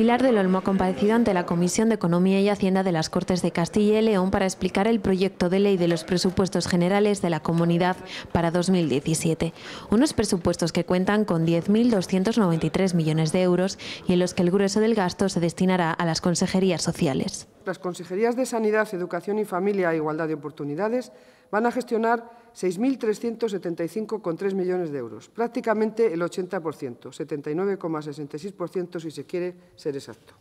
Pilar del Olmo ha comparecido ante la Comisión de Economía y Hacienda de las Cortes de Castilla y León para explicar el proyecto de ley de los presupuestos generales de la comunidad para 2017. Unos presupuestos que cuentan con 10.293 millones de euros y en los que el grueso del gasto se destinará a las consejerías sociales. Las consejerías de Sanidad, Educación y Familia e Igualdad de Oportunidades van a gestionar 6.375,3 millones de euros, prácticamente el 80%, 79,66% si se quiere ser exacto.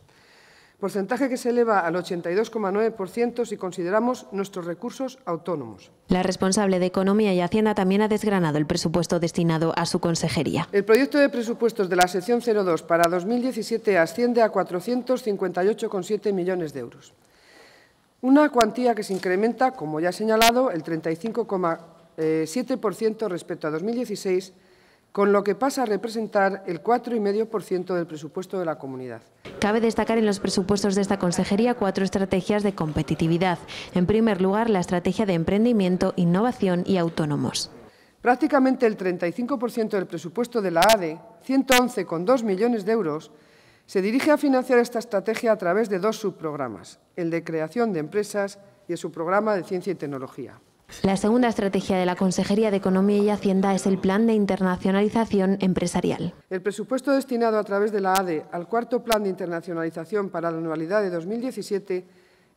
Porcentaje que se eleva al 82,9% si consideramos nuestros recursos autónomos. La responsable de Economía y Hacienda también ha desgranado el presupuesto destinado a su consejería. El proyecto de presupuestos de la sección 02 para 2017 asciende a 458,7 millones de euros. Una cuantía que se incrementa, como ya he señalado, el 35,4%. 7% eh, respecto a 2016, con lo que pasa a representar el 4,5% del presupuesto de la comunidad. Cabe destacar en los presupuestos de esta consejería cuatro estrategias de competitividad. En primer lugar, la estrategia de emprendimiento, innovación y autónomos. Prácticamente el 35% del presupuesto de la ADE, 111,2 millones de euros, se dirige a financiar esta estrategia a través de dos subprogramas, el de creación de empresas y el subprograma de ciencia y tecnología. La segunda estrategia de la Consejería de Economía y Hacienda es el Plan de Internacionalización Empresarial. El presupuesto destinado a través de la ADE al cuarto Plan de Internacionalización para la anualidad de 2017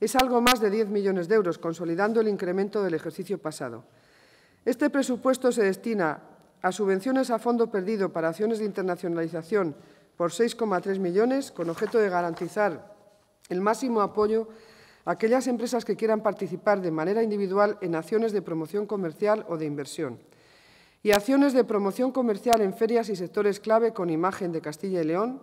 es algo más de 10 millones de euros, consolidando el incremento del ejercicio pasado. Este presupuesto se destina a subvenciones a fondo perdido para acciones de internacionalización por 6,3 millones, con objeto de garantizar el máximo apoyo aquellas empresas que quieran participar de manera individual en acciones de promoción comercial o de inversión y acciones de promoción comercial en ferias y sectores clave con imagen de Castilla y León,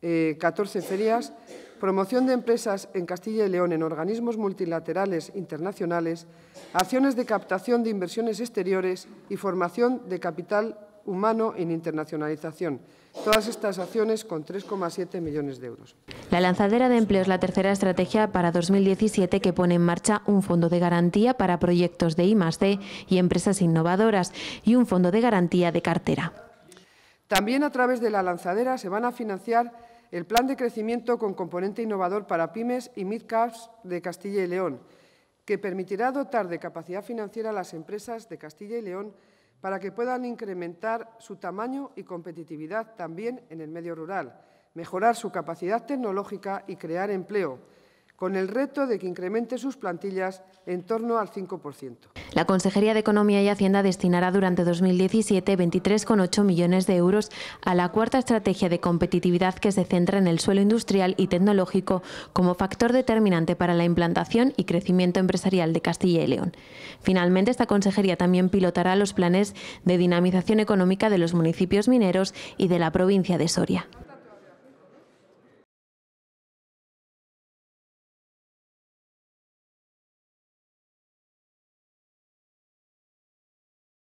14 eh, ferias, promoción de empresas en Castilla y León en organismos multilaterales internacionales, acciones de captación de inversiones exteriores y formación de capital humano en internacionalización. Todas estas acciones con 3,7 millones de euros. La lanzadera de empleo es la tercera estrategia para 2017 que pone en marcha un fondo de garantía para proyectos de D y empresas innovadoras y un fondo de garantía de cartera. También a través de la lanzadera se van a financiar el plan de crecimiento con componente innovador para pymes y midcaps de Castilla y León, que permitirá dotar de capacidad financiera a las empresas de Castilla y León para que puedan incrementar su tamaño y competitividad también en el medio rural, mejorar su capacidad tecnológica y crear empleo con el reto de que incremente sus plantillas en torno al 5%. La Consejería de Economía y Hacienda destinará durante 2017 23,8 millones de euros a la cuarta estrategia de competitividad que se centra en el suelo industrial y tecnológico como factor determinante para la implantación y crecimiento empresarial de Castilla y León. Finalmente, esta Consejería también pilotará los planes de dinamización económica de los municipios mineros y de la provincia de Soria.